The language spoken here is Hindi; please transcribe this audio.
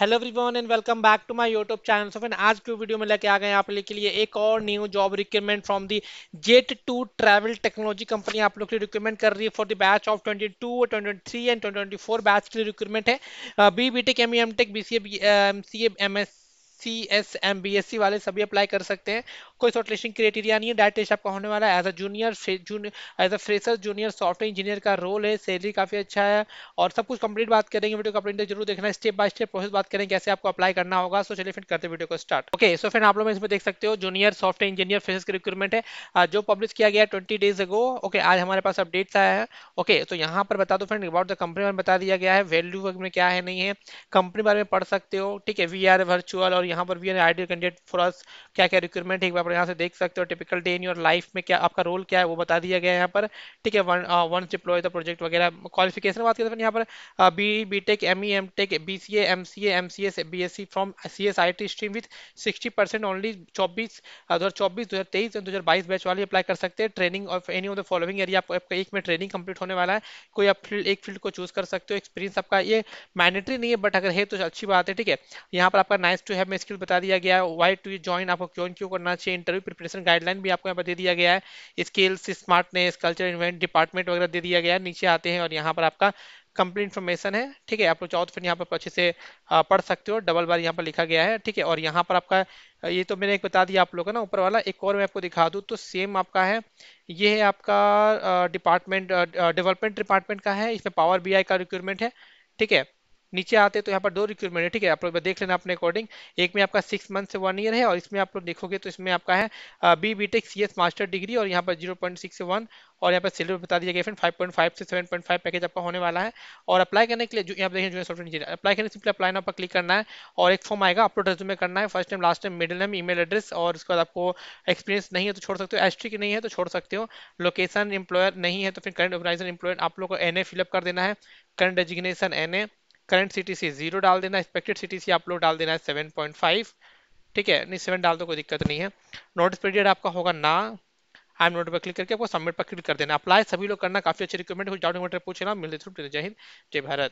hello everyone and welcome back to my YouTube channel so friend आज की वीडियो में लेके आ गए आप लोग के लिए एक और new job requirement from the jet two travel technology company आप लोग के लिए रिक्वायरमेंट कर रही है for the batch of 22 23 and 24 batch के लिए रिक्वायरमेंट है B B tech M M tech B C M C M S C S M B S C वाले सभी अप्लाई कर सकते हैं कोई शॉर्टलिस्टिंग क्राइटेरिया नहीं है डायरेक्ट टेस्ट आपका होने वाला है as a junior as a fresher junior software engineer का रोल है सैलरी काफ़ी अच्छा है और सब कुछ कंप्लीट बात करेंगे वीडियो कंप्लीट जरूर देखना स्टेप बाय स्टेप प्रोसेस बात करेंगे कैसे आपको अप्लाई करना होगा सो चलिए फिर करते वीडियो को स्टार्ट ओके सो फिर आप लोग इसमें देख सकते हो जूनियर सॉफ्टवेयर इंजीनियर फ्रेशर की रिक्रूटमेंट है जो पब्लिश किया गया ट्वेंटी डेज अगो ओके आज हमारे पास अपडेट्स आया है ओके तो यहाँ पर बता दो फ्रेंड अबाउट द कंपनी में बता दिया गया है वैल्यू में क्या है नहीं है कंपनी बारे में पढ़ सकते हो ठीक है वी आर वर्चुअल और यहाँ पर भी an ideal candidate for us क्या क्या रिक्वायरमेंट है यहाँ से देख सकते हो typical day in your life में क्या आपका रोल क्या है वो बता दिया गया है यहाँ पर ठीक है वंस डिप्लॉय द प्रोजेक्ट वगैरह क्वालिफिकेशन बात करते हैं यहाँ पर B B tech M E M tech B C A M C A M C S B S C from C S I T stream with sixty percent only चौबीस uh, दो हज़ार चौबीस दो हज़ार तेईस दो हज़ार बाईस बैच वाली अप्लाई कर सकते हैं training of any of the following area आपको एक में ट्रेनिंग कंप्लीट होने वाला है कोई आप फील्ड एक फील्ड को चूज कर सकते हो एक्सपीरियंस आपका ये मैंडेटरी नहीं है बट अगर है तो अच्छी बात है ठीक है यहाँ पर आपका नाइस टू हैव में स्किल बता दिया गया है वाई टू ज्वाइन आपको क्यों क्यों करना चाहिए इंटरव्यू प्रिपरेशन गाइडलाइन भी आपको यहाँ पर दे दिया गया है skills smartness culture event department वगैरह दे दिया गया है नीचे आते हैं और यहाँ पर आपका कंप्लीट इन्फॉर्मेशन है ठीक है आप लोग चाहो तो फिर यहाँ पर अच्छे से पढ़ सकते हो डबल बार यहाँ पर लिखा गया है ठीक है और यहाँ पर आपका ये तो मैंने एक बता दिया आप लोगों का ना ऊपर वाला एक और मैं आपको दिखा दूँ तो सेम आपका है ये है आपका डिपार्टमेंट डेवलपमेंट डिपार्टमेंट का है इसमें पावर बी का रिक्वायरमेंट है ठीक है नीचे आते तो यहाँ पर दो रिक्रूटमेंट है ठीक है आप लोग देख लेना अपने अकॉर्डिंग एक में आपका सिक्स मंथ से वन ईयर है और इसमें आप लोग देखोगे तो इसमें आपका है B B tech C S master degree और यहाँ पर जीरो पॉइंट सिक्स से वन और यहाँ पर सिलेबस बता दिया गया फिर फाइव पॉइंट फाइव से सेवन पॉइंट फाइव पैकेज आपका होने वाला है और अप्लाई करने के लिए जो यहाँ देखें जो सॉफ्टवेयर इंजीनियर अप्लाई करने सिंपली अप्लाई ना पर क्लिक करना है और एक फॉर्म आएगा अपलोड रेज्यूमे करना है first time last time middle name email address और उसके बाद आपको एक्सपीरियंस नहीं है तो छोड़ सकते हो एस नहीं है तो छोड़ सकते हो लोकेशन एम्प्लॉयर नहीं है तो फिर करंट ऑर्गेनाइजर एम्प्लॉयर आप लोग को एन ए फिलअप कर देना है current designation N A current C T zero डाल देना एक्सपेक्टेड सी टी आप लोग डाल देना है सेवन पॉइंट फाइव ठीक है नहीं सेवन डाल दो कोई दिक्कत नहीं है नोटिस पीरियड आपका होगा ना आई एम नोट पर क्लिक करके आपको सबमिट पर क्लिक कर देना अप्लाई सभी लोग करना काफी अच्छी रिक्वेमेंट हो डाउट पूछे ना मिलते जय हिंद जय भारत